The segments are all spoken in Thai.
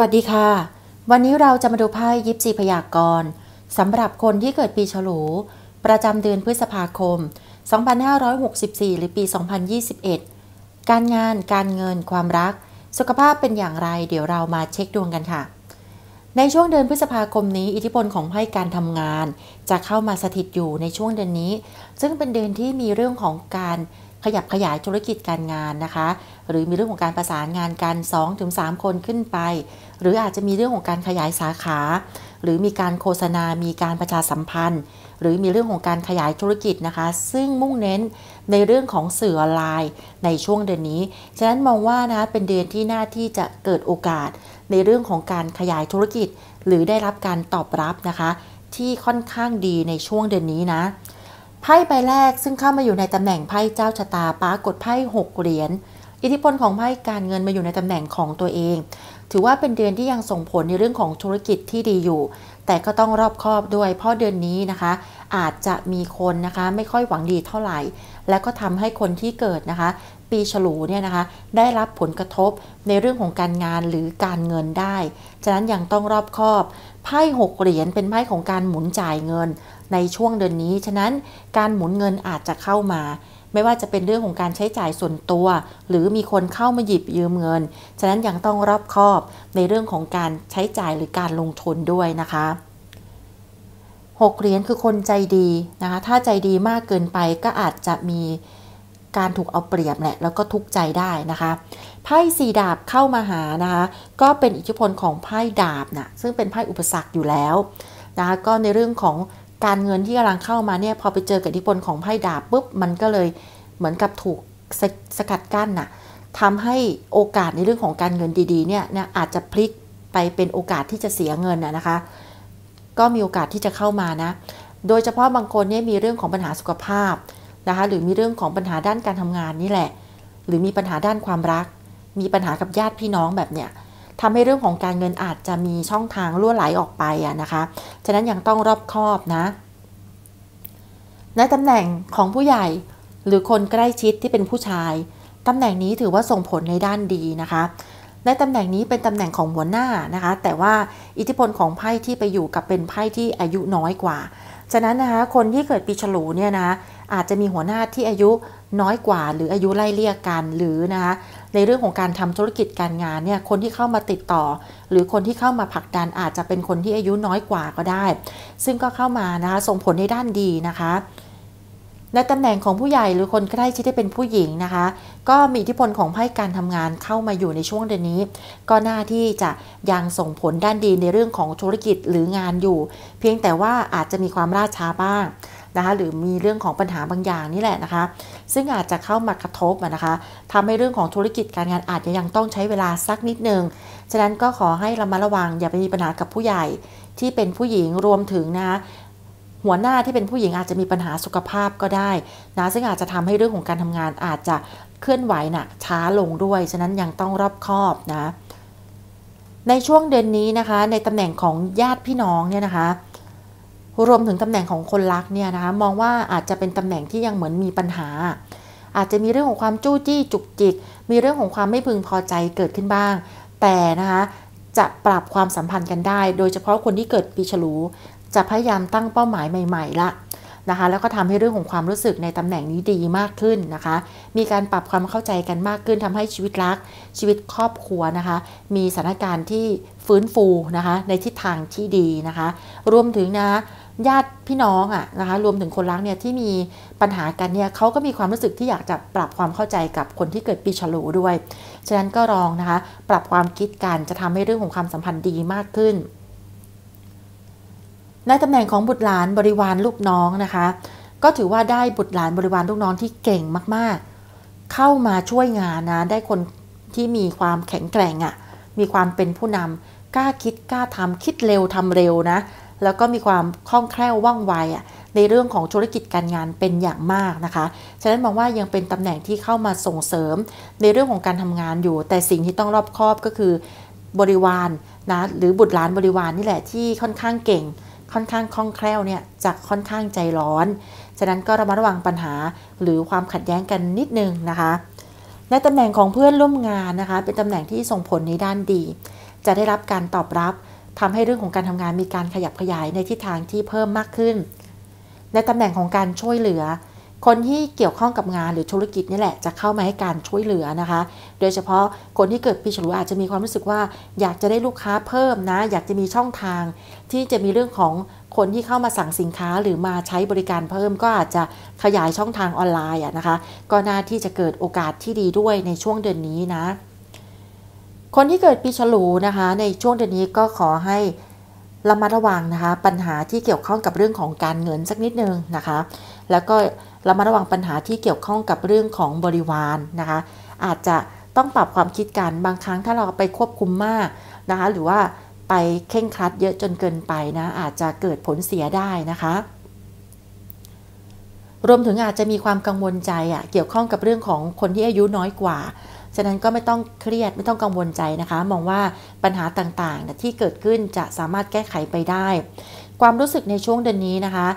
วัสดีค่ะ วันนี้เราจะมาดูไพ่ยิปซีพยากรณ์สำหรับคนที่เกิดปีฉลู ประจำเดือนพฤษภาคม 2564 หรือปี 2021 การงานการเงินความรัก สุขภาพเป็นอย่างไร เดี๋ยวเรามาเช็คดวงกันค่ะ ในช่วงเดือนพฤษภาคมนี้ อิทธิพลของไพ่การทำงาน จะเข้ามาสถิตอยู่ในช่วงเดือนนี้ ซึ่งเป็นเดือนที่มีเรื่องของการขยับขยายธุรกิจการงานนะคะ หรือมีเรื่องของการประสานงานกัน2-3คนขึ้นไปหรืออาจจะมีเรื่องของการขยายสาขา หรือมีการโฆษณา มีการประชาสัมพันธ์ หรือมีเรื่องของการขยายธุรกิจนะคะ ซึ่งมุ่งเน้นในเรื่องของสื่อออนไลน์ในช่วงเดือนนี้ ฉะนั้นมองว่านะ เป็นเดือนที่น่าที่จะเกิดโอกาส ในเรื่องของการขยายธุรกิจ หรือได้รับการตอบรับนะคะ ที่ค่อนข้างดีในช่วงเดือนนี้นะไพ่ใบแรกซึ่งเข้ามาอยู่ในตำแหน่งไพ่เจ้าชะตาปรากฏไพ่หกเหรียญอิทธิพลของไพ่การเงินมาอยู่ในตำแหน่งของตัวเองถือว่าเป็นเดือนที่ยังส่งผลในเรื่องของธุรกิจที่ดีอยู่ แต่ก็ต้องรอบคอบด้วย เพราะเดือนนี้นะคะ อาจจะมีคนนะคะ ไม่ค่อยหวังดีเท่าไหร่ และก็ทำให้คนที่เกิดนะคะ ปีฉลูเนี่ยนะคะได้รับผลกระทบในเรื่องของการงานหรือการเงินได้ ฉะนั้นยังต้องรอบคอบ ไพ่หกเหรียญเป็นไพ่ของการหมุนจ่ายเงิน ในช่วงเดือนนี้ ฉะนั้นการหมุนเงินอาจจะเข้ามาไม่ว่าจะเป็นเรื่องของการใช้จ่ายส่วนตัวหรือมีคนเข้ามาหยิบยืมเงิน ฉะนั้นยังต้องรอบคอบในเรื่องของการใช้จ่ายหรือการลงทุนด้วยนะคะหกเหรียญคือคนใจดีนะคะถ้าใจดีมากเกินไปก็อาจจะมีการถูกเอาเปรียบแหละแล้วก็ทุกข์ใจได้นะคะไพ่สี่ดาบเข้ามาหานะคะก็เป็นอิทธิพลของไพ่ดาบนะซึ่งเป็นไพ่อุปสรรคอยู่แล้วนะคะก็ในเรื่องของการเงินที่กำลังเข้ามาเนี่ยพอไปเจอกับอิทธิพลของไพ่ดาบปุ๊บมันก็เลยเหมือนกับถูกสสกัดกั้นน่ะทำให้โอกาสในเรื่องของการเงินดีๆเนี่ยนอาจจะพลิกไปเป็นโอกาสที่จะเสียเงินนะคะ ก็มีโอกาสที่จะเข้ามานะ โดยเฉพาะบางคนเนี่ยมีเรื่องของปัญหาสุขภาพนะคะ หรือมีเรื่องของปัญหาด้านการทำงานนี่แหละ หรือมีปัญหาด้านความรัก มีปัญหากับญาติพี่น้องแบบเนี้ยทำให้เรื่องของการเงินอาจจะมีช่องทางล่วไหลออกไปอะนะคะ ฉะนั้นยังต้องรอบคอบนะ ในตำแหน่งของผู้ใหญ่หรือคนใกล้ชิดที่เป็นผู้ชาย ตำแหน่งนี้ถือว่าส่งผลในด้านดีนะคะในตำแหน่งนี้เป็นตำแหน่งของหัวหน้านะคะ แต่ว่าอิทธิพลของไพ่ที่ไปอยู่กับเป็นไพ่ที่อายุน้อยกว่า ฉะนั้นนะคะ คนที่เกิดปีฉลูเนี่ยนะอาจจะมีหัวหน้าที่อายุน้อยกว่า หรืออายุไล่เลี่ยกันหรือนะคะในเรื่องของการทำธุรกิจการงานเนี่ยคนที่เข้ามาติดต่อ หรือคนที่เข้ามาผลักดันอาจจะเป็นคนที่อายุน้อยกว่าก็ได้ ซึ่งก็เข้ามานะคะส่งผลในด้านดีนะคะในตำแหน่งของผู้ใหญ่หรือคนใกล้ชิดที่เป็นผู้หญิงนะคะ ก็มีอิทธิพลของไพ่การทำงานเข้ามาอยู่ในช่วงเดือนนี้ ก็น่าที่จะยังส่งผลด้านดีในเรื่องของธุรกิจหรืองานอยู่ เพียงแต่ว่าอาจจะมีความล่าช้าบ้างนะคะหรือมีเรื่องของปัญหาบางอย่างนี่แหละนะคะ ซึ่งอาจจะเข้ามากระทบนะคะทำให้เรื่องของธุรกิจการงานอาจจะยังต้องใช้เวลาสักนิดนึงฉะนั้นก็ขอให้เรามาระวังอย่าไปมีปัญหากับผู้ใหญ่ ที่เป็นผู้หญิงรวมถึงนะคะหัวหน้าที่เป็นผู้หญิงอาจจะมีปัญหาสุขภาพก็ได้นะซึ่งอาจจะทำให้เรื่องของการทำงานอาจจะเคลื่อนไหวนะ่ะช้าลงด้วย ฉะนั้นยังต้องรอบคอบนะในช่วงเดือนนี้นะคะในตำแหน่งของญาติพี่น้องเนี่ยนะคะรวมถึงตำแหน่งของคนรักเนี่ยนะคะมองว่าอาจจะเป็นตำแหน่งที่ยังเหมือนมีปัญหา อาจจะมีเรื่องของความจู้จี้จุกจิกมีเรื่องของความไม่พึงพอใจเกิดขึ้นบ้าง แต่นะคะจะปรับความสัมพันธ์กันได้ โดยเฉพาะคนที่เกิดปีฉลูจะพยายามตั้งเป้าหมายใหม่ๆละนะคะแล้วก็ทำให้เรื่องของความรู้สึกในตำแหน่งนี้ดีมากขึ้นนะคะ มีการปรับความเข้าใจกันมากขึ้นทำให้ชีวิตรักชีวิตครอบครัวนะคะ มีสถานการณ์ที่ฟื้นฟูนะคะในทิศทางที่ดีนะคะ รวมถึงนะญาติพี่น้องอ่ะนะคะรวมถึงคนรักเนี่ยที่มีปัญหากันเนี่ยเขาก็มีความรู้สึกที่อยากจะปรับความเข้าใจกับคนที่เกิดปีฉลูด้วยฉะนั้นก็ลองนะคะปรับความคิดกันจะทำให้เรื่องของความสัมพันธ์ดีมากขึ้นในตำแหน่งของบุตรหลานบริวารลูกน้องนะคะ ก็ถือว่าได้บุตรหลานบริวารลูกน้องที่เก่งมาก ๆ เข้ามาช่วยงานนะ ได้คนที่มีความแข็งแกร่งอะ่ะมีความเป็นผู้นำกล้าคิดกล้าทำคิดเร็วทำเร็วนะ แล้วก็มีความคล่องแคล่วว่องไวอะ่ะในเรื่องของธุรกิจการงานเป็นอย่างมากนะคะ ฉะนั้นมองว่ายังเป็นตำแหน่งที่เข้ามาส่งเสริมในเรื่องของการทำงานอยู่ แต่สิ่งที่ต้องรอบคอบก็คือบริวารนนะหรือบุตรหลานบริวารนนี่แหละที่ค่อนข้างเก่งค่อนข้างคล่องแคล่วเนี่ยจะค่อนข้างใจร้อนฉะนั้นก็ระมัดระวังปัญหา หรือความขัดแย้งกันนิดนึงนะคะ ในตำแหน่งของเพื่อนร่วมงานนะคะ เป็นตำแหน่งที่ส่งผลในด้านดี จะได้รับการตอบรับ ทำให้เรื่องของการทำงานมีการขยับขยายในทิศทางที่เพิ่มมากขึ้น ในตำแหน่งของการช่วยเหลือคนที่เกี่ยวข้องกับงานหรือธุรกิจนี่แหละ จะเข้ามาให้การช่วยเหลือนะคะ โดยเฉพาะคนที่เกิดปีฉลูอาจจะมีความรู้สึกว่าอยากจะได้ลูกค้าเพิ่มนะ อยากจะมีช่องทางที่จะมีเรื่องของคนที่เข้ามาสั่งสินค้าหรือมาใช้บริการเพิ่ม ก็อาจจะขยายช่องทางออนไลน์นะคะ ก็น่าที่จะเกิดโอกาสที่ดีด้วยในช่วงเดือนนี้นะคนที่เกิดปีฉลูนะคะในช่วงเดือนนี้ก็ขอให้ระมัดระวังนะคะปัญหาที่เกี่ยวข้องกับเรื่องของการเงินสักนิดนึงนะคะ แล้วก็ระมัดระวังปัญหาที่เกี่ยวข้องกับเรื่องของบริวารนนะคะ อาจจะต้องปรับความคิดกันบางครั้งถ้าเราไปควบคุมมากนะคะ หรือว่าไปเข่งครัดเยอะจนเกินไปนะ อาจจะเกิดผลเสียได้นะคะ รวมถึงอาจจะมีความกังวลใจอะ่ะเกี่ยวข้องกับเรื่องของคนที่อายุน้อยกว่า ฉะนั้นก็ไม่ต้องเครียดไม่ต้องกังวลใจนะคะมองว่าปัญหาต่างๆ ที่เกิดขึ้นจะสามารถแก้ไขไปได้ ความรู้สึกในช่วงเดือนนี้นะคะ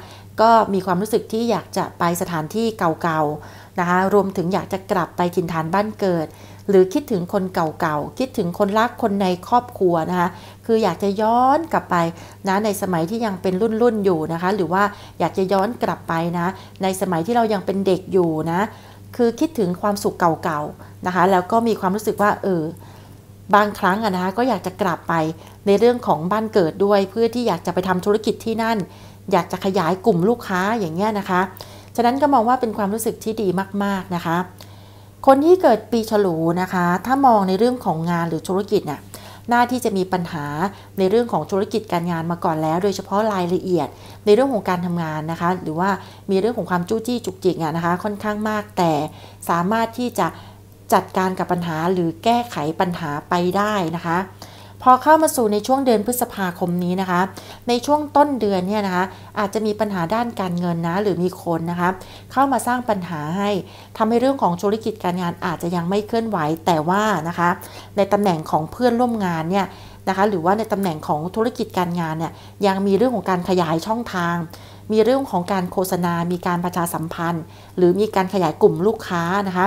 ก็มีความรู้สึกที่อยากจะไปสถานที่เก่าๆนะคะรวมถึงอยากจะกลับไปถิ่นฐานบ้านเกิด หรือคิดถึงคนเก่าๆ คิดถึงคนรักคนในครอบครัวนะคะคืออยากจะย้อนกลับไปนะ ในสมัยที่ยังเป็นรุ่นรุ่นอยู่นะคะ หรือว่าอยากจะย้อนกลับไปนะ ในสมัยที่เรายังเป็นเด็กอยู่นะ คือคิดถึงความสุขเก่าๆนะคะ แล้วก็มีความรู้สึกว่าเออ บางครั้งอะนะคะก็อยากจะกลับไปในเรื่องของบ้านเกิดด้วย เพื่อที่อยากจะไปทำธุรกิจที่นั่นอยากจะขยายกลุ่มลูกค้าอย่างเงี้ยนะคะ ฉะนั้นก็มองว่าเป็นความรู้สึกที่ดีมากๆนะคะ คนที่เกิดปีฉลูนะคะ ถ้ามองในเรื่องของงานหรือธุรกิจ น่ะน่าที่จะมีปัญหาในเรื่องของธุรกิจการงานมาก่อนแล้ว โดยเฉพาะรายละเอียดในเรื่องของการทำงานนะคะ หรือว่ามีเรื่องของความจู้จี้จุกจิกอนะคะ ค่อนข้างมาก แต่สามารถที่จะจัดการกับปัญหาหรือแก้ไขปัญหาไปได้นะคะพอเข้ามาสู่ในช่วงเดือนพฤษภาคมนี้นะคะ ในช่วงต้นเดือนเนี่ยนะคะ อาจจะมีปัญหาด้านการเงินนะหรือมีคนนะคะเข้ามาสร้างปัญหาให้ทำให้เรื่องของธุรกิจการงานอาจจะยังไม่เคลื่อนไหวแต่ว่านะคะ ในตำแหน่งของเพื่อนร่วมงานเนี่ยนะคะหรือว่าในตำแหน่งของธุรกิจการงานเนี่ยยังมีเรื่องของการขยายช่องทางมีเรื่องของการโฆษณา มีการประชาสัมพันธ์ หรือมีการขยายกลุ่มลูกค้านะคะ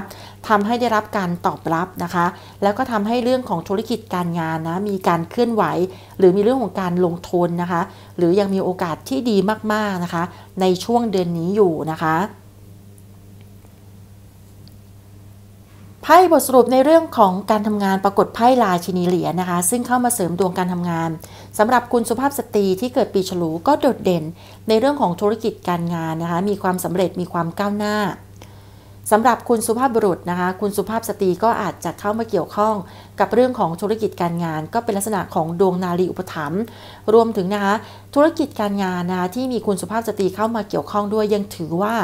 ทำให้ได้รับการตอบรับนะคะ แล้วก็ทำให้เรื่องของธุรกิจการงานนะ มีการเคลื่อนไหว หรือมีเรื่องของการลงทุนนะคะ หรือยังมีโอกาสที่ดีมากๆนะคะ ในช่วงเดือนนี้อยู่นะคะไพ่บทสรุปในเรื่องของการทำงานปรากฏไพ่ลาชินีเหลียนะคะ ซึ่งเข้ามาเสริมดวงการทำงาน สำหรับคุณสุภาพสตรีที่เกิดปีฉลูก็โดดเด่น ในเรื่องของธุรกิจการงานนะคะมีความสำเร็จมีความก้าวหน้าสำหรับคุณสุภาพบุรุษนะคะคุณสุภาพสตรีก็อาจจะเข้ามาเกี่ยวข้อง กับเรื่องของธุรกิจการงาน ก็เป็นลักษณะของดวงนาลีอุปถัมภ์รวมถึงนะคะธุรกิจการงานนะคะที่มีคุณสุภาพสตรีเข้ามาเกี่ยวข้องด้วย ยังถือว่า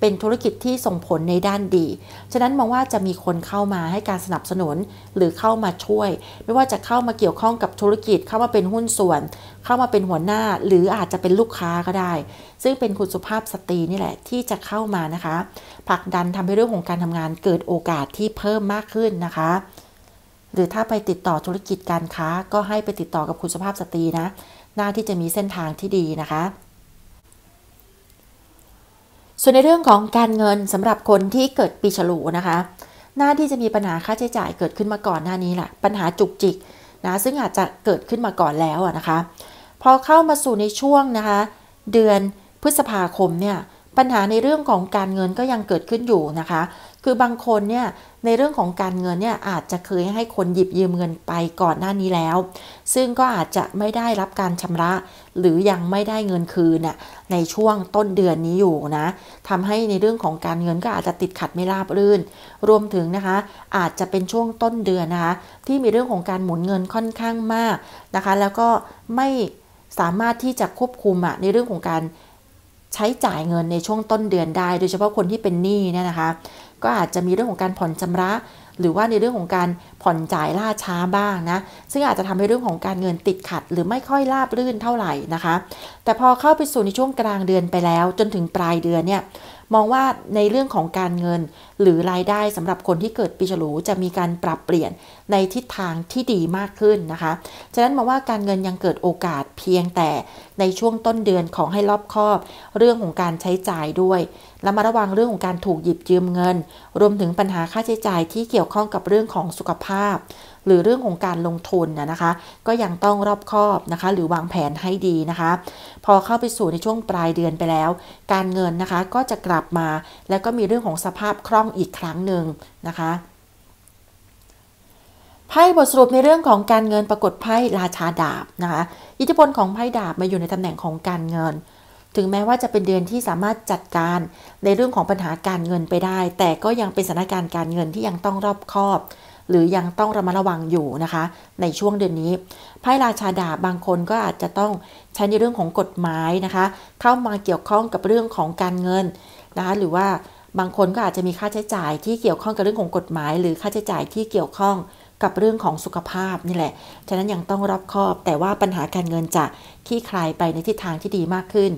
เป็นธุรกิจที่ส่งผลในด้านดี ฉะนั้นมองว่าจะมีคนเข้ามาให้การสนับสนุนหรือเข้ามาช่วยไม่ว่าจะเข้ามาเกี่ยวข้องกับธุรกิจเข้ามาเป็นหุ้นส่วน เข้ามาเป็นหัวหน้า หรืออาจจะเป็นลูกค้าก็ได้ ซึ่งเป็นคุณสุภาพสตรีนี่แหละ ที่จะเข้ามานะคะผลักดันทำให้เรื่องของการทำงานเกิดโอกาสที่เพิ่มมากขึ้นนะคะ หรือถ้าไปติดต่อธุรกิจการค้าก็ให้ไปติดต่อกับคุณสภาพสตรีนะหน้าที่จะมีเส้นทางที่ดีนะคะส่วนในเรื่องของการเงินสำหรับคนที่เกิดปีฉลูนะคะ หน้าที่จะมีปัญหาค่าใช้จ่ายเกิดขึ้นมาก่อนหน้านี้แหละปัญหาจุกจิกนะซึ่งอาจจะเกิดขึ้นมาก่อนแล้วนะคะ พอเข้ามาสู่ในช่วงนะคะ เดือนพฤษภาคมเนี่ยปัญหาในเรื่องของการเงินก็ยังเกิดขึ้นอยู่นะคะคือบางคนเนี่ยในเรื่องของการเงินเนี่ยอาจจะเคยให้คนหยิบยืมเงินไปก่อนหน้านี้แล้ว ซึ่งก็อาจจะไม่ได้รับการชำระหรือยังไม่ได้เงินคืนน่ยในช่วงต้นเดือนนี้อยู่นะทำให้ในเรื่องของการเงินก็อาจจะติดขัดไม่ราบรื่น รวมถึงนะคะ อาจจะเป็นช่วงต้นเดือนนะคะที่มีเรื่องของการหมุนเงินค่อนข้างมากนะคะ แล้วก็ไม่สามารถที่จะควบคุมอะในเรื่องของการใช้จ่ายเงินในช่วงต้นเดือนได้ โดยเฉพาะคนที่เป็นหนี้เนี่ยนะคะก็อาจจะมีเรื่องของการผ่อนชาระ หรือว่าในเรื่องของการผ่อนจ่าย ล่า ช้าบ้างนะซึ่งอาจจะทำให้เรื่องของการเงินติดขัด หรือไม่ค่อยราบรื่นเท่าไหร่นะคะ แต่พอเข้าไปสู่ในช่วงกลางเดือนไปแล้ว จนถึงปลายเดือนเนี่ยมองว่าในเรื่องของการเงินหรือรายได้สำหรับคนที่เกิดปีฉลูจะมีการปรับเปลี่ยนในทิศทางที่ดีมากขึ้นนะคะฉะนั้นมองว่าการเงินยังเกิดโอกาสเพียงแต่ในช่วงต้นเดือนของให้รอบคอบ เรื่องของการใช้จ่ายด้วย และมาระวังเรื่องของการถูกหยิบยืมเงิน รวมถึงปัญหาค่าใช้จ่ายที่เกี่ยวข้องกับเรื่องของสุขภาพหรือเรื่องของการลงทุนนะคะก็ยังต้องรอบคอบนะคะหรือวางแผนให้ดีนะคะ พอเข้าไปสู่ในช่วงปลายเดือนไปแล้ว การเงินนะคะก็จะกลับมา แล้วก็มีเรื่องของสภาพคล่องอีกครั้งหนึ่งนะคะไพ่บทสรุปในเรื่องของการเงินปรากฏไพ่ราชาดาบนะคะอิทธิพลของไพ่ดาบมาอยู่ในตำแหน่งของการเงิน ถึงแม้ว่าจะเป็นเดือนที่สามารถจัดการ ในเรื่องของปัญหาการเงินไปได้ แต่ก็ยังเป็นสถานการณ์การเงินที่ยังต้องรอบคอบหรือยังต้องระมัดระวังอยู่นะคะในช่วงเดือนนี้ไพ่ราชาดาบางคนก็อาจจะต้องใช้ในเรื่องของกฎหมายนะคะ เข้ามาเกี่ยวข้องกับเรื่องของการเงินนะคะหรือว่าบางคนก็อาจจะมีค่าใช้จ่ายที่เกี่ยวข้องกับเรื่องของกฎหมาย หรือค่าใช้จ่ายที่เกี่ยวข้องกับเรื่องของสุขภาพนี่แหละฉะนั้นยังต้องรอบคอบแต่ว่าปัญหาการเงินจะคลี่คลายไปในทิศทางที่ดีมากขึ้น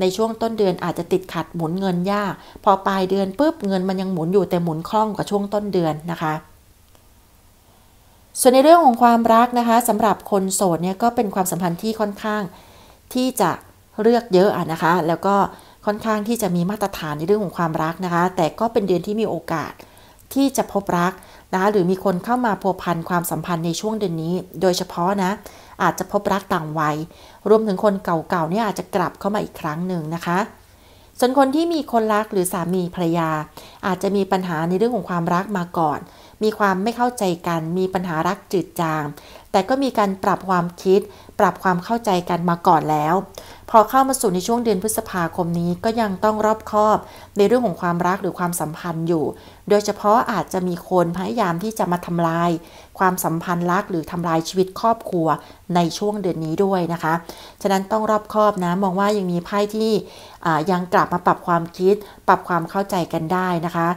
ในช่วงต้นเดือนอาจจะติดขัดหมุนเงินยาก พอปลายเดือนปุ๊บเงินมันยังหมุนอยู่แต่หมุนคล่องกว่าช่วงต้นเดือนนะคะส่วนในเรื่องของความรักนะคะสำหรับคนโสดเนี่ยก็เป็นความสัมพันธ์ที่ค่อนข้างที่จะเลือกเยอะอะนะคะ แล้วก็ค่อนข้างที่จะมีมาตรฐานในเรื่องของความรักนะคะ แต่ก็เป็นเดือนที่มีโอกาสที่จะพบรักนะคะหรือมีคนเข้ามาพัวพันความสัมพันธ์ในช่วงเดือนนี้ โดยเฉพาะนะอาจจะพบรักต่างวัยรวมถึงคนเก่าๆเนี่ยอาจจะกลับเข้ามาอีกครั้งหนึ่งนะคะ ส่วนคนที่มีคนรักหรือสามีภรรยา อาจจะมีปัญหาในเรื่องของความรักมาก่อนมีความไม่เข้าใจกัน มีปัญหารักจืดจาง แต่ก็มีการปรับความคิด ปรับความเข้าใจกันมาก่อนแล้ว พอเข้ามาสู่ในช่วงเดือนพฤษภาคมนี้ก็ยังต้องรอบคอบในเรื่องของความรักหรือความสัมพันธ์อยู่ โดยเฉพาะอาจจะมีคนพยายามที่จะมาทำลายความสัมพันธ์รัก หรือทำลายชีวิตครอบครัวในช่วงเดือนนี้ด้วยนะคะ ฉะนั้นต้องรอบคอบนะ มองว่ายังมีไพ่ที่ยังกลับมาปรับความคิด ปรับความเข้าใจกันได้นะคะ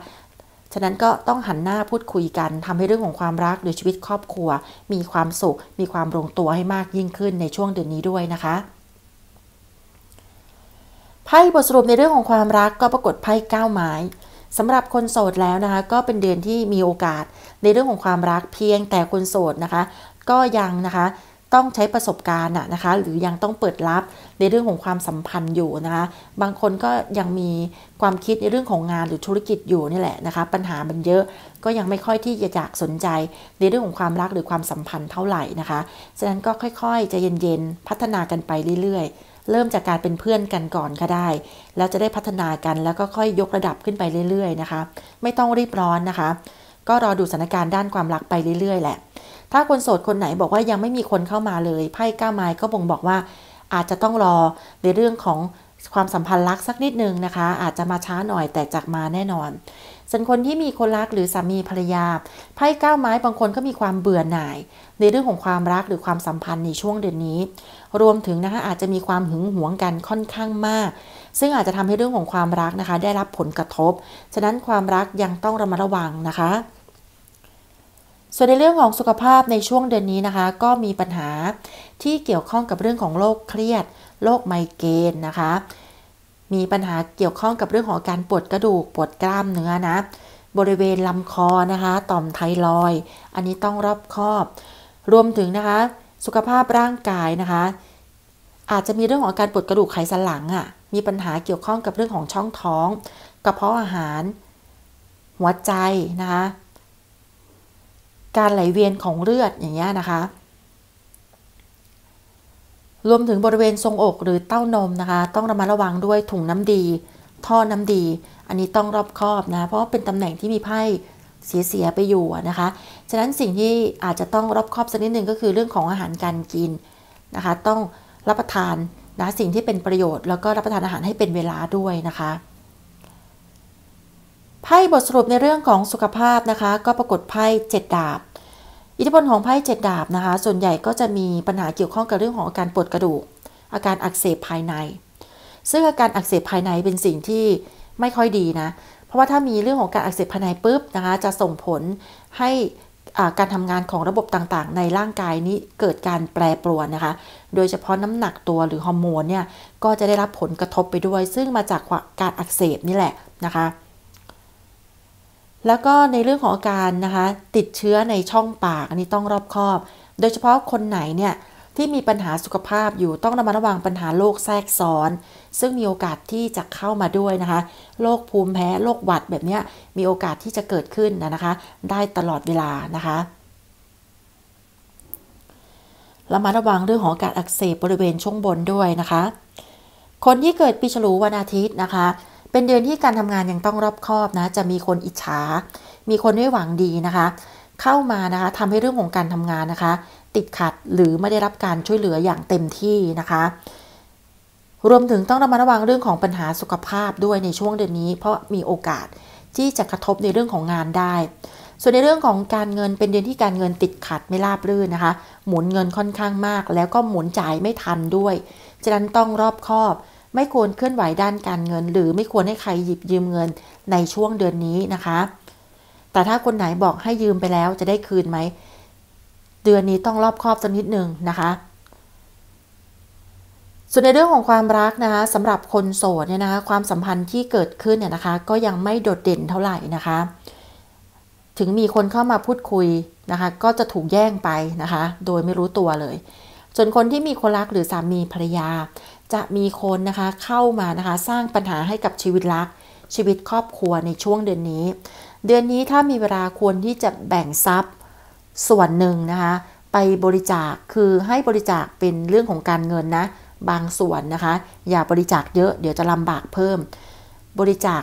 ฉะนั้นก็ต้องหันหน้าพูดคุยกัน ทำให้เรื่องของความรักหรือชีวิตครอบครัว มีความสุข มีความลงตัวให้มากยิ่งขึ้นในช่วงเดือนนี้ด้วยนะคะไพ่บทสรุปในเรื่องของความรักก็ปรากฏไพ่ก้าไม้สำหรับคนโสดแล้วนะคะก็เป็นเดือนที่มีโอกาส ในเรื่องของความรักเพียงแต่คนโสดนะคะ ก็ยังนะคะต้องใช้ประสบการณ์นะคะ หรือยังต้องเปิดรับในเรื่องของความสัมพันธ์อยู่นะคะ บางคนก็ยังมีความคิดในเรื่องของงานหรือธุรกิจอยู่นี่แหละนะคะ ปัญหามันเยอะก็ยังไม่ค่อยที่จะอยากสนใจในเรื่องของความรักหรือความสัมพันธ์เท่าไหร่นะคะฉะนั้นก็ค่อยๆ จะเย็นๆ พัฒนากันไปเรื่อยๆ เริ่มจากการเป็นเพื่อนกันก่อนก็ได้แล้วจะได้พัฒนากันแล้วก็ค่อยยกระดับขึ้นไปเรื่อยๆนะคะไม่ต้องรีบร้อนนะคะก็รอดูสถานการณ์ด้านความรักไปเรื่อยๆ แหละ ถ้าคนโสด คนไหนบอกว่ายังไม่มีคนเข้ามาเลยไพ่ก้าไม้ก็บ่งบอกว่าอาจจะต้องรอในเรื่องของความสัมพันธ์รักสักนิดนึงนะคะ อาจจะมาช้าหน่อยแต่จะมาแน่นอน ส่วนคนที่มีคนรักหรือสามีภรรยาไพ่ก้าไม้บางคนก็มีความเบื่อหน่ายในเรื่องของความรักหรือความสัมพันธ์ในช่วงเดือนนี้ รวมถึงนะคะอาจจะมีความหึงหวงกันค่อนข้างมาก ซึ่งอาจจะทำให้เรื่องของความรักนะคะได้รับผลกระทบ ฉะนั้นความรักยังต้องระมัดระวังนะคะ ส่วนในเรื่องของสุขภาพในช่วงเดือนนี้นะคะก็มีปัญหาที่เกี่ยวข้องกับเรื่องของโรคเครียดโรคไมเกรนนะคะมีปัญหาเกี่ยวข้องกับเรื่องของการปวดกระดูกปวดกล้ามเนื้อนะบริเวณลำคอนะคะต่อมไทรอยอันนี้ต้องรอบคอบรวมถึงนะคะ สุขภาพร่างกายนะคะ อาจจะมีเรื่องของอาการปวดกระดูกไขสันหลังอะ่ะมีปัญหาเกี่ยวข้องกับเรื่องของช่องท้องกระเพาะอาหารหัวใจนะคะ การไหลเวียนของเลือด อย่างเงี้ยนะคะ รวมถึงบริเวณทรงอกหรือเต้านมนะคะ ต้องระมัดระวังด้วยถุงน้ำดี ท่อน้ำดีอันนี้ต้องรอบคอบนะ เพราะเป็นตำแหน่งที่มีไพ่เสียๆไปอยู่นะคะฉะนั้นสิ่งที่อาจจะต้องรอบคอบสักนิดหนึ่งก็คือเรื่องของอาหารการกินนะคะต้องรับประทานนะสิ่งที่เป็นประโยชน์แล้วก็รับประทานอาหารให้เป็นเวลาด้วยนะคะไพ่บทสรุปในเรื่องของสุขภาพนะคะ ก็ปรากฏไพ่เจ็ดดาบ อิทธิพลของไพ่เจ็ดดาบนะคะส่วนใหญ่ก็จะมีปัญหาเกี่ยวข้องกับเรื่องของอาการปวดกระดูก อาการอักเสบภายใน ซึ่งอาการอักเสบภายในเป็นสิ่งที่ไม่ค่อยดีนะ เพราะว่าถ้ามีเรื่องของการอักเสบภายในปุ๊บนะคะจะส่งผลให้การทำงานของระบบต่างๆ ในร่างกายนี้เกิดการแปรปรวนนะคะ โดยเฉพาะน้ำหนักตัวหรือฮอร์โมนเนี่ย ก็จะได้รับผลกระทบไปด้วย ซึ่งมาจากการอักเสบนี่แหละนะคะ แล้วก็ในเรื่องของอาการนะคะ ติดเชื้อในช่องปากอันนี้ต้องรอบคอบ โดยเฉพาะคนไหนเนี่ยที่มีปัญหาสุขภาพอยู่ต้องระมัดระวังปัญหาโรคแทรกซ้อน ซึ่งมีโอกาสที่จะเข้ามาด้วยนะคะโรคภูมิแพ้โรคหวัดแบบนี้มีโอกาสที่จะเกิดขึ้นนะคะ ได้ตลอดเวลานะคะระมัดระวังเรื่องของการอักเสบบริเวณช่วงบนด้วยนะคะ คนที่เกิดปีฉลูวันอาทิตย์นะคะ เป็นเดือนที่การทำงานยังต้องรอบคอบนะ จะมีคนอิจฉามีคนไม่หวังดีนะคะเข้ามานะคะทำให้เรื่องของการทำงานนะคะ ติดขัดหรือไม่ได้รับการช่วยเหลืออย่างเต็มที่นะคะ รวมถึงต้องระมัดระวังเรื่องของปัญหาสุขภาพด้วยในช่วงเดือนนี้ เพราะมีโอกาสที่จะกระทบในเรื่องของงานได้ ส่วนในเรื่องของการเงินเป็นเดือนที่การเงินติดขัดไม่ราบรื่นนะคะ หมุนเงินค่อนข้างมากแล้วก็หมุนจ่ายไม่ทันด้วยฉะนั้นต้องรอบคอบ ไม่ควรเคลื่อนไหวด้านการเงิน หรือไม่ควรให้ใครหยิบยืมเงินในช่วงเดือนนี้นะคะแต่ถ้าคนไหนบอกให้ยืมไปแล้วจะได้คืนไหม เดือนนี้ต้องรอบครอบสักนิดหนึ่งนะคะ ส่วนในเรื่องของความรักนะคะสำหรับคนโสดเนี่ยนะคะความสัมพันธ์ที่เกิดขึ้นเนี่ยนะคะ ก็ยังไม่โดดเด่นเท่าไหร่นะคะ ถึงมีคนเข้ามาพูดคุยนะคะก็จะถูกแย่งไปนะคะ โดยไม่รู้ตัวเลยส่วนคนที่มีคนรักหรือสามีภรรยาจะมีคนนะคะเข้ามานะคะสร้างปัญหาให้กับชีวิตรักชีวิตครอบครัวในช่วงเดือนนี้เดือนนี้ถ้ามีเวลาควรที่จะแบ่งทรัพย์ ส่วนหนึ่งนะคะไปบริจาคคือให้บริจาคเป็นเรื่องของการเงินนะ บางส่วนนะคะ อย่าบริจาคเยอะเดี๋ยวจะลำบากเพิ่ม บริจาค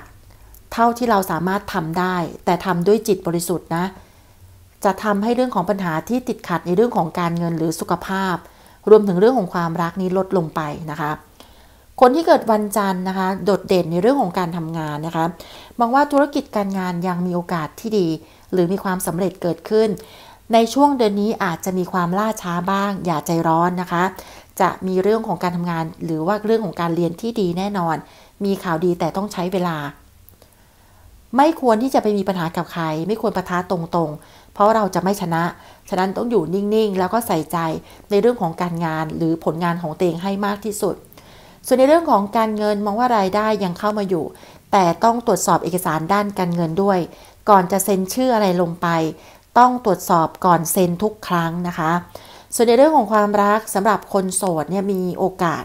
เท่าที่เราสามารถทำได้แต่ทำด้วยจิตบริสุทธิ์นะจะทำให้เรื่องของปัญหาที่ติดขัดในเรื่องของการเงินหรือสุขภาพ รวมถึงเรื่องของความรักนี้ลดลงไปนะคะคนที่เกิดวันจันทร์นะคะ โดดเด่นในเรื่องของการทำงานนะคะมองว่าธุรกิจการงานยังมีโอกาสที่ดี หรือมีความสำเร็จเกิดขึ้น ในช่วงเดือนนี้อาจจะมีความล่าช้าบ้าง อย่าใจร้อนนะคะ จะมีเรื่องของการทำงาน หรือว่าเรื่องของการเรียนที่ดีแน่นอน มีข่าวดีแต่ต้องใช้เวลา ไม่ควรที่จะไปมีปัญหากับใคร ไม่ควรประทะตรงๆ เพราะเราจะไม่ชนะ ฉะนั้นต้องอยู่นิ่งๆ แล้วก็ใส่ใจในเรื่องของการงาน หรือผลงานของเตงให้มากที่สุดส่วนในเรื่องของการเงินมองว่ารายได้ยังเข้ามาอยู่ แต่ต้องตรวจสอบเอกสารด้านการเงินด้วย ก่อนจะเซ็นชื่ออะไรลงไปต้องตรวจสอบก่อนเซ็นทุกครั้งนะคะ ส่วนในเรื่องของความรักสำหรับคนโสดเนี่ยมีโอกาส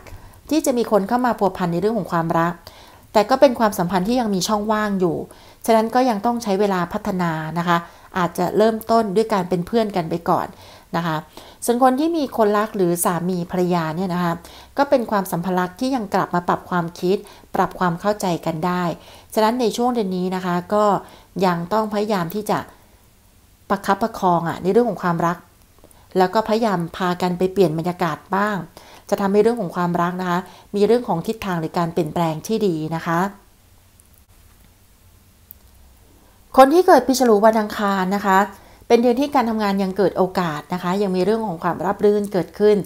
ที่จะมีคนเข้ามาพัวพันในเรื่องของความรัก แต่ก็เป็นความสัมพันธ์ที่ยังมีช่องว่างอยู่ ฉะนั้นก็ยังต้องใช้เวลาพัฒนานะคะ อาจจะเริ่มต้นด้วยการเป็นเพื่อนกันไปก่อนนะคะส่วนคนที่มีคนรักหรือสามีภรรยาเนี่ยนะคะ ก็เป็นความสัมพันธ์ที่ยังกลับมาปรับความคิด ปรับความเข้าใจกันได้ ฉะนั้นในช่วงเดือนนี้นะคะก็ยังต้องพยายามที่จะประคับประคองอะในเรื่องของความรัก แล้วก็พยายามพากันไปเปลี่ยนบรรยากาศบ้าง จะทำให้เรื่องของความรักนะคะ มีเรื่องของทิศทางหรือการเปลี่ยนแปลงที่ดีนะคะ คนที่เกิดปีฉลูวันอังคารนะคะเป็นเดือนที่การทำงานยังเกิดโอกาสนะคะ ยังมีเรื่องของความรับรื่นเกิดขึ้น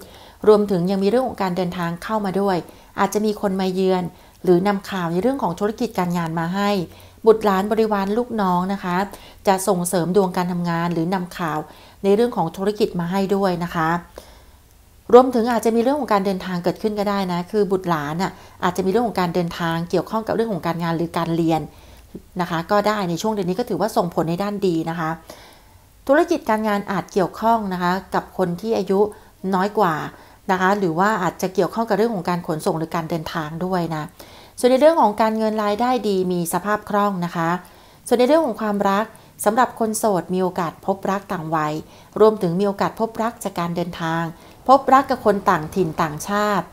รวมถึงยังมีเรื่องของการเดินทางเข้ามาด้วย อาจจะมีคนมาเยือนหรือนำข่าวในเรื่องของธุรกิจการงานมาให้ บุตรหลานบริวารลูกน้องนะคะ จะส่งเสริมดวงการทำงานหรือนำข่าวในเรื่องของธุรกิจมาให้ด้วยนะคะ รวมถึงอาจจะมีเรื่องของการเดินทางเกิดขึ้นก็ได้นะ คือบุตรหลานอ่ะอาจจะมีเรื่องของการเดินทางเกี่ยวข้องกับเรื่องของการงานหรือการเรียนนะคะ ก็ได้ ในช่วงเดือนนี้ก็ถือว่าส่งผลในด้านดีนะคะธุรกิจการงานอาจเกี่ยวข้อง นะคะ กับคนที่อายุน้อยกว่านะคะ หรือว่าอาจจะเกี่ยวข้องกับเรื่องของการขนส่งหรือการเดินทางด้วยนะส่วนในเรื่องของการเงินรายได้ดีมีสภาพคล่องนะคะ ส่วนในเรื่องของความรักสำหรับคนโสดมีโอกาสพบรักต่างวัยรวมถึงมีโอกาสพบรักจากการเดินทาง พบรักกับคนต่างถิ่นต่างชาติ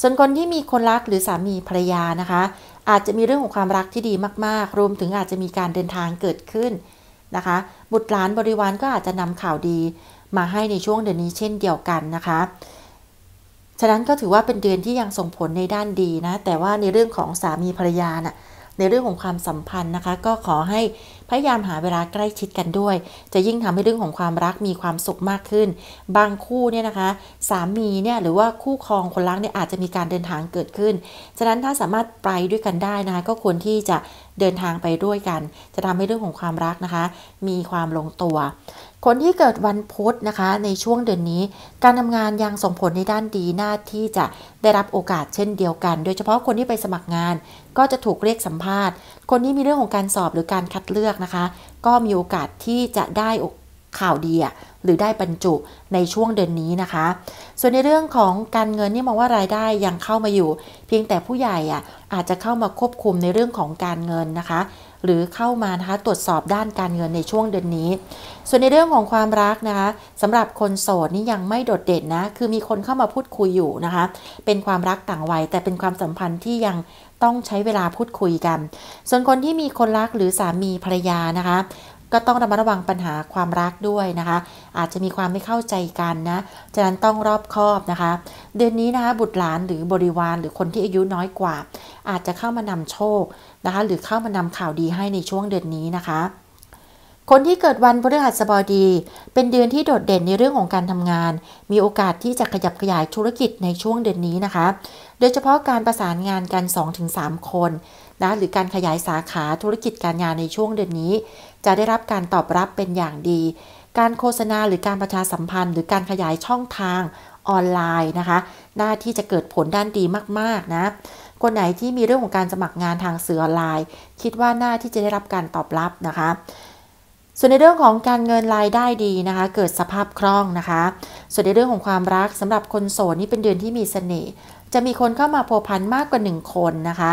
ส่วนคนที่มีคนรักหรือสามีภรรยานะคะ อาจจะมีเรื่องของความรักที่ดีมากๆ รวมถึงอาจจะมีการเดินทางเกิดขึ้นนะคะบุตรหลานบริวารก็อาจจะนำข่าวดี มาให้ในช่วงเดือนนี้เช่นเดียวกันนะคะ ฉะนั้นก็ถือว่าเป็นเดือนที่ยังส่งผลในด้านดีนะ แต่ว่าในเรื่องของสามีภรรยานะ่ะในเรื่องของความสัมพันธ์นะคะก็ขอให้พยายามหาเวลาใกล้ชิดกันด้วย จะยิ่งทำให้เรื่องของความรักมีความสุขมากขึ้น บางคู่เนี่ยนะคะสามีเนี่ยหรือว่าคู่ครองคนรักเนี่ยอาจจะมีการเดินทางเกิดขึ้น ฉะนั้นถ้าสามารถไปด้วยกันได้นะคะก็ควรที่จะเดินทางไปด้วยกัน จะทำให้เรื่องของความรักนะคะ มีความลงตัวคนที่เกิดวันพุธนะคะในช่วงเดือนนี้ การทำงานยังส่งผลในด้านดี หน้าที่จะได้รับโอกาสเช่นเดียวกัน โดยเฉพาะคนที่ไปสมัครงานก็จะถูกเรียกสัมภาษณ์ คนที่มีเรื่องของการสอบหรือการคัดเลือกนะคะ ก็มีโอกาสที่จะได้ข่าวดีหรือได้บรรจุในช่วงเดือนนี้นะคะ ส่วนในเรื่องของการเงินนี่มองว่ารายได้ยังเข้ามาอยู่ เพียงแต่ผู้ใหญ่อ่ะ อาจจะเข้ามาควบคุมในเรื่องของการเงินนะคะหรือเข้ามานะคะตรวจสอบด้านการเงินในช่วงเดือนนี้ ส่วนในเรื่องของความรักนะคะสำหรับคนโสดนี่ยังไม่โดดเด่นนะคือมีคนเข้ามาพูดคุยอยู่นะคะ เป็นความรักต่างวัยแต่เป็นความสัมพันธ์ที่ยังต้องใช้เวลาพูดคุยกัน ส่วนคนที่มีคนรักหรือสามีภรรยานะคะก็ต้องระมัดระวังปัญหาความรักด้วยนะคะ อาจจะมีความไม่เข้าใจกันนะ ฉะนั้นต้องรอบคอบนะคะ เดือนนี้นะคะบุตรหลานหรือบริวารหรือคนที่อายุน้อยกว่า อาจจะเข้ามานำโชคนะคะ หรือเข้ามานำข่าวดีให้ในช่วงเดือนนี้นะคะคนที่เกิดวันพฤหัสบดี เป็นเดือนที่โดดเด่นในเรื่องของการทำงาน มีโอกาสที่จะขยับขยายธุรกิจในช่วงเดือนนี้ นะคะ โดยเฉพาะการประสานงานกัน 2-3 คนนะ หรือการขยายสาขาธุรกิจการงานในช่วงเดือนนี้ จะได้รับการตอบรับเป็นอย่างดี การโฆษณาหรือการประชาสัมพันธ์ หรือการขยายช่องทางออนไลน์นะคะหน้าที่จะเกิดผลด้านดีมากๆนะ คนไหนที่มีเรื่องของการสมัครงานทางสื่อออนไลน์ คิดว่าหน้าที่จะได้รับการตอบรับนะคะส่วนในเรื่องของการเงินรายได้ดีนะคะ เกิดสภาพคล่องนะคะ ส่วนในเรื่องของความรักสำหรับคนโสดนี่เป็นเดือนที่มีเสน่ห์ จะมีคนเข้ามาพัวพันมากกว่า 1 คนนะคะ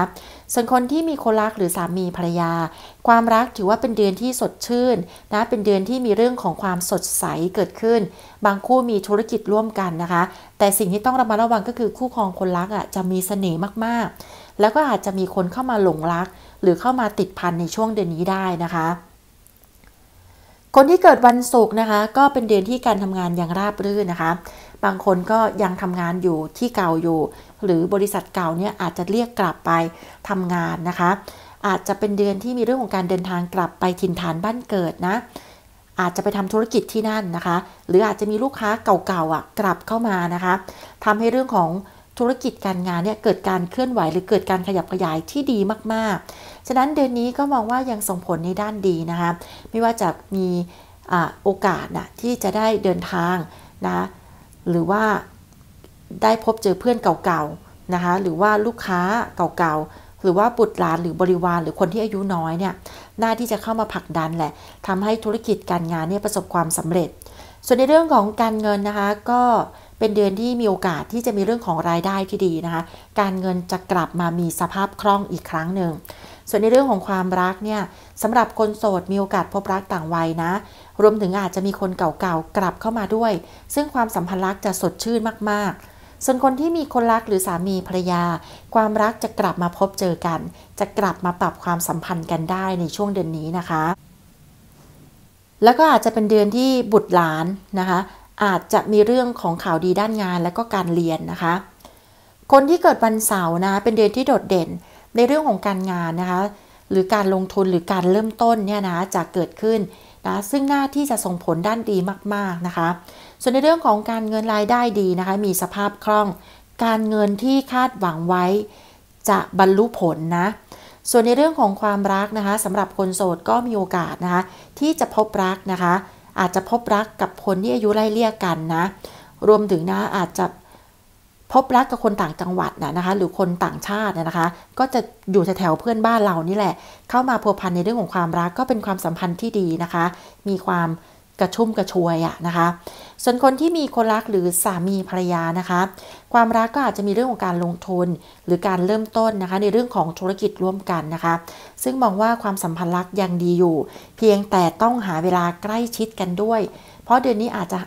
ส่วนคนที่มีคนรักหรือสามีภรรยา ความรักถือว่าเป็นเดือนที่สดชื่นนะ เป็นเดือนที่มีเรื่องของความสดใสเกิดขึ้น บางคู่มีธุรกิจร่วมกันนะคะ แต่สิ่งที่ต้องระมัดระวังก็คือคู่ครองคนรักอ่ะจะมีเสน่ห์มากๆ แล้วก็อาจจะมีคนเข้ามาหลงรักหรือเข้ามาติดพันในช่วงเดือนนี้ได้นะคะคนที่เกิดวันศุกร์นะคะก็เป็นเดือนที่การทำงานยังราบรื่นนะคะ บางคนก็ยังทำงานอยู่ที่เก่าอยู่ หรือบริษัทเก่าเนี่ยอาจจะเรียกกลับไปทำงานนะคะ อาจจะเป็นเดือนที่มีเรื่องของการเดินทางกลับไปถิ่นฐานบ้านเกิดนะอาจจะไปทำธุรกิจที่นั่นนะคะ หรืออาจจะมีลูกค้าเก่าๆอ่ะกลับเข้ามานะคะทำให้เรื่องของธุรกิจการงานเนี่ยเกิดการเคลื่อนไหว หรือเกิดการขยับขยายที่ดีมาก ๆ ฉะนั้นเดือนนี้ก็มองว่ายังส่งผลในด้านดีนะคะไม่ว่าจะมีอโอกาสนะที่จะได้เดินทางนะหรือว่าได้พบเจอเพื่อนเก่า ๆ นะคะหรือว่าลูกค้าเก่า ๆ หรือว่าบุตรหลานหรือบริวาร หรือคนที่อายุน้อยเนี่ยน่าที่จะเข้ามาผลักดันแหละ ทำให้ธุรกิจการงานเนี่ยประสบความสำเร็จ ส่วนในเรื่องของการเงินนะคะก็เป็นเดือนที่มีโอกาสที่จะมีเรื่องของรายได้ที่ดีนะคะ การเงินจะกลับมามีสภาพคล่องอีกครั้งหนึ่ง ส่วนในเรื่องของความรักเนี่ยสำหรับคนโสดมีโอกาสพบรักต่างวัยนะ รวมถึงอาจจะมีคนเก่าๆกลับเข้ามาด้วย ซึ่งความสัมพันธ์รักจะสดชื่นมาก ๆ ส่วนคนที่มีคนรักหรือสามีภรรยา ความรักจะกลับมาพบเจอกัน จะกลับมาปรับความสัมพันธ์กันได้ในช่วงเดือนนี้นะคะ แล้วก็อาจจะเป็นเดือนที่บุตรหลานนะคะอาจจะมีเรื่องของข่าวดีด้านงานและก็การเรียนนะคะ คนที่เกิดวันเสาร์นะเป็นเดือนที่โดดเด่น ในเรื่องของการงานนะคะ หรือการลงทุนหรือการเริ่มต้นเนี่ยนะ จะเกิดขึ้นนะซึ่งหน้าที่จะส่งผลด้านดีมากๆนะคะ ส่วนในเรื่องของการเงินรายได้ดีนะคะ มีสภาพคล่อง การเงินที่คาดหวังไว้ จะบรรลุผลนะ ส่วนในเรื่องของความรักนะคะสำหรับคนโสดก็มีโอกาสนะคะที่จะพบรักนะคะอาจจะพบรักกับคนที่อายุไล่เลี่ยกันนะ รวมถึงนะอาจจะพบรักกับคนต่างจังหวัดนะนะคะ หรือคนต่างชาตินะคะ ก็จะอยู่แถวๆเพื่อนบ้านเรานี่แหละ เข้ามาพัวพันในเรื่องของความรักก็เป็นความสัมพันธ์ที่ดีนะคะ มีความกระชุ่มกระชวยอะนะคะ ส่วนคนที่มีคนรักหรือสามีภรรยานะคะ ความรักก็อาจจะมีเรื่องของการลงทุนหรือการเริ่มต้นนะคะในเรื่องของธุรกิจร่วมกัน นะคะซึ่งมองว่าความสัมพันธ์รักยังดีอยู่ เพียงแต่ต้องหาเวลาใกล้ชิดกันด้วย เพราะเดือนนี้อาจจะ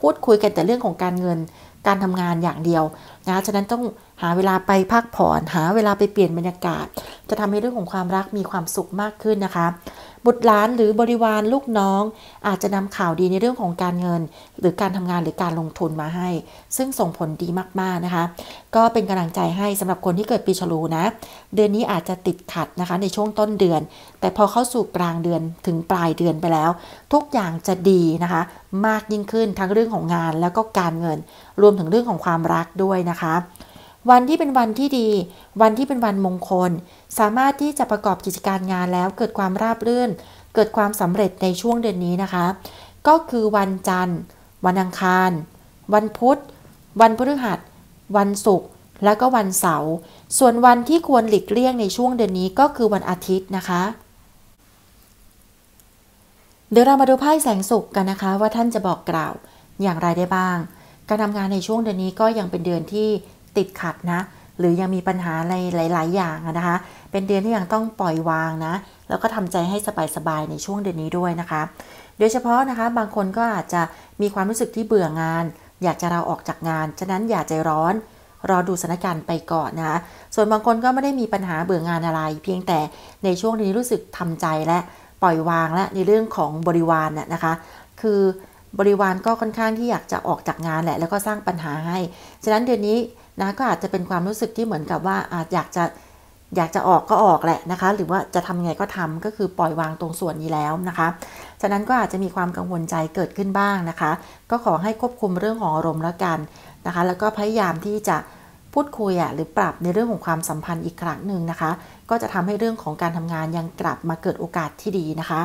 พูดคุยกันแต่เรื่องของการเงินการทำงานอย่างเดียวนะฉะนั้นต้องหาเวลาไปพักผ่อน หาเวลาไปเปลี่ยนบรรยากาศ จะทำให้เรื่องของความรักมีความสุขมากขึ้นนะคะบุตรหลานหรือบริวารลูกน้อง อาจจะนำข่าวดีในเรื่องของการเงิน หรือการทำงานหรือการลงทุนมาให้ ซึ่งส่งผลดีมากๆนะคะ ก็เป็นกำลังใจให้สำหรับคนที่เกิดปีฉลูนะเดือนนี้อาจจะติดขัดนะคะในช่วงต้นเดือน แต่พอเข้าสู่กลางเดือนถึงปลายเดือนไปแล้ว ทุกอย่างจะดีนะคะ มากยิ่งขึ้นทั้งเรื่องของงานแล้วก็การเงิน รวมถึงเรื่องของความรักด้วยนะะคะวันที่เป็นวันที่ดี วันที่เป็นวันมงคล สามารถที่จะประกอบกิจการงานแล้วเกิดความราบรื่น เกิดความสำเร็จในช่วงเดือนนี้นะคะ ก็คือวันจันทร์ วันอังคาร วันพุธวันพฤหัสวันศุกร์และก็วันเสาร์ส่วนวันที่ควรหลีกเลี่ยงในช่วงเดือนนี้ก็คือวันอาทิตย์นะคะ เดี๋ยวเรามาดูไพ่แสงสุกกันนะคะว่าท่านจะบอกกล่าวอย่างไรได้บ้างการทำงานในช่วงเดือนนี้ก็ยังเป็นเดือนที่ติดขัดนะ หรือยังมีปัญหาในหลาย ๆ อย่างนะคะ เป็นเดือนที่ยังต้องปล่อยวางนะแล้วก็ทำใจให้สบาย ๆ ในช่วงเดือนนี้ด้วยนะคะ โดยเฉพาะนะคะ บางคนก็อาจจะมีความรู้สึกที่เบื่องาน อยากจะเราออกจากงาน ฉะนั้นอย่าใจร้อนรอดูสถานการณ์ไปก่อนนะคะส่วนบางคนก็ไม่ได้มีปัญหาเบื่องานอะไร เพียงแต่ในช่วงนี้รู้สึกทำใจและปล่อยวางและในเรื่องของบริวารนนะคะ คือบริวารก็ค่อนข้างที่อยากจะออกจากงานแหละแล้วก็สร้างปัญหาให้ ฉะนั้นเดือนนี้นะก็อาจจะเป็นความรู้สึกที่เหมือนกับว่าอาจอยากจะอยากจะออกก็ออกแหละนะคะ หรือว่าจะทำยังไงก็ทำก็คือปล่อยวางตรงส่วนนี้แล้วนะคะ ฉะนั้นก็อาจจะมีความกังวลใจเกิดขึ้นบ้างนะคะ ก็ขอให้ควบคุมเรื่องของอารมณ์แล้วกันนะคะ แล้วก็พยายามที่จะพูดคุยอ่ะหรือปรับในเรื่องของความสัมพันธ์อีกครั้งหนึ่งนะคะ ก็จะทำให้เรื่องของการทำงานยังกลับมาเกิดโอกาสที่ดีนะคะ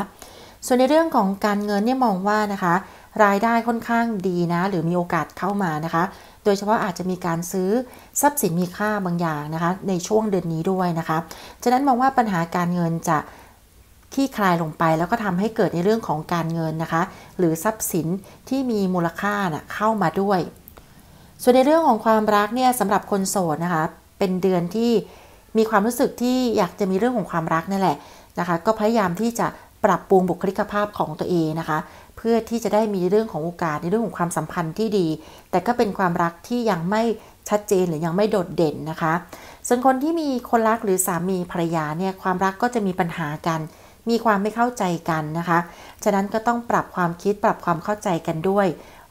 ส่วนในเรื่องของการเงินเนี่ยมองว่านะคะรายได้ค่อนข้างดีนะหรือมีโอกาสเข้ามานะคะ โดยเฉพาะอาจจะมีการซื้อทรัพย์สินมีค่าบางอย่างนะคะ ในช่วงเดือนนี้ด้วยนะคะ ฉะนั้นมองว่าปัญหาการเงินจะที่คลายลงไป แล้วก็ทำให้เกิดในเรื่องของการเงินนะคะ หรือทรัพย์สินที่มีมูลค่านะเข้ามาด้วย ส่วนในเรื่องของความรักเนี่ยสำหรับคนโสดนะคะเป็นเดือนที่มีความรู้สึกที่อยากจะมีเรื่องของความรักนั่นแหละนะคะก็พยายามที่จะปรับปรุงบุคลิกภาพของตัวเองนะคะเพื่อที่จะได้มีเรื่องของโอกาสในเรื่องของความสัมพันธ์ที่ดี แต่ก็เป็นความรักที่ยังไม่ชัดเจนหรือยังไม่โดดเด่นนะคะส่วนคนที่มีคนรักหรือสามีภรรยาเนี่ยความรักก็จะมีปัญหากัน มีความไม่เข้าใจกันนะคะ ฉะนั้นก็ต้องปรับความคิดปรับความเข้าใจกันด้วย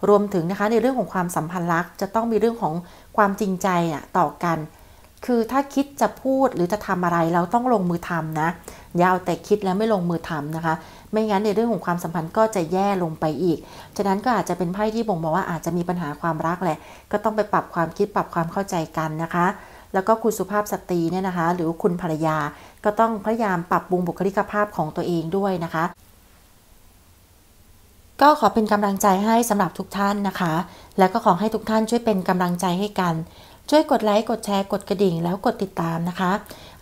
รวมถึงนะคะในเรื่องของความสัมพันธ์รักจะต้องมีเรื่องของความจริงใจต่อกันคือถ้าคิดจะพูดหรือจะทำอะไรเราต้องลงมือทำนะยาวแต่คิดแล้วไม่ลงมือทำนะคะ ไม่งั้นในเรื่องของความสัมพันธ์ก็จะแย่ลงไปอีก ฉะนั้นก็อาจจะเป็นไพ่ที่บ่งบอกว่าอาจจะมีปัญหาความรักแหละ ก็ต้องไปปรับความคิดปรับความเข้าใจกันนะคะ แล้วก็คุณสุภาพสตรีเนี่ยนะคะ หรือคุณภรรยา ก็ต้องพยายามปรับปรุงบุคลิกภาพของตัวเองด้วยนะคะ ก็ขอเป็นกำลังใจให้สำหรับทุกท่านนะคะ และก็ขอให้ทุกท่านช่วยเป็นกำลังใจให้กันช่วยกดไลค์กดแชร์กดกระดิ่ง แล้วกดติดตามนะคะ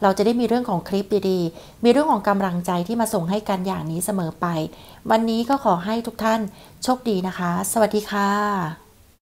เราจะได้มีเรื่องของคลิปดีๆมีเรื่องของกำลังใจที่มาส่งให้กันอย่างนี้เสมอไป วันนี้ก็ขอให้ทุกท่านโชคดีนะคะ สวัสดีค่ะ